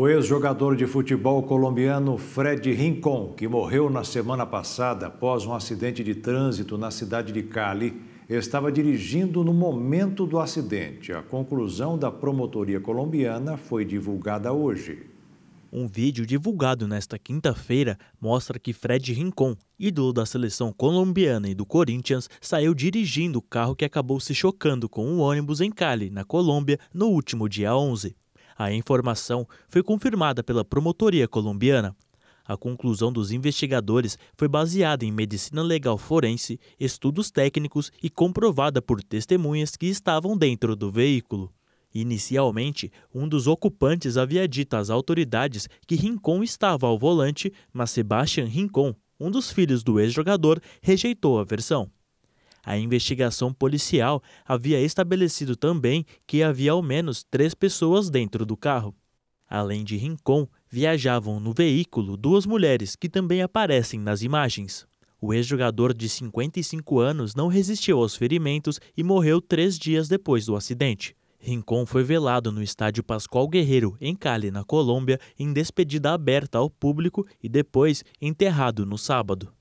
O ex-jogador de futebol colombiano Fred Rincon, que morreu na semana passada após um acidente de trânsito na cidade de Cali, estava dirigindo no momento do acidente. A conclusão da promotoria colombiana foi divulgada hoje. Um vídeo divulgado nesta quinta-feira mostra que Fred Rincon, ídolo da seleção colombiana e do Corinthians, saiu dirigindo o carro que acabou se chocando com um ônibus em Cali, na Colômbia, no último dia 11. A informação foi confirmada pela promotoria colombiana. A conclusão dos investigadores foi baseada em medicina legal forense, estudos técnicos e comprovada por testemunhas que estavam dentro do veículo. Inicialmente, um dos ocupantes havia dito às autoridades que Rincon estava ao volante, mas Sebastian Rincon, um dos filhos do ex-jogador, rejeitou a versão. A investigação policial havia estabelecido também que havia ao menos três pessoas dentro do carro. Além de Rincon, viajavam no veículo duas mulheres que também aparecem nas imagens. O ex-jogador de 55 anos não resistiu aos ferimentos e morreu três dias depois do acidente. Rincon foi velado no estádio Pascoal Guerreiro, em Cali, na Colômbia, em despedida aberta ao público e depois enterrado no sábado.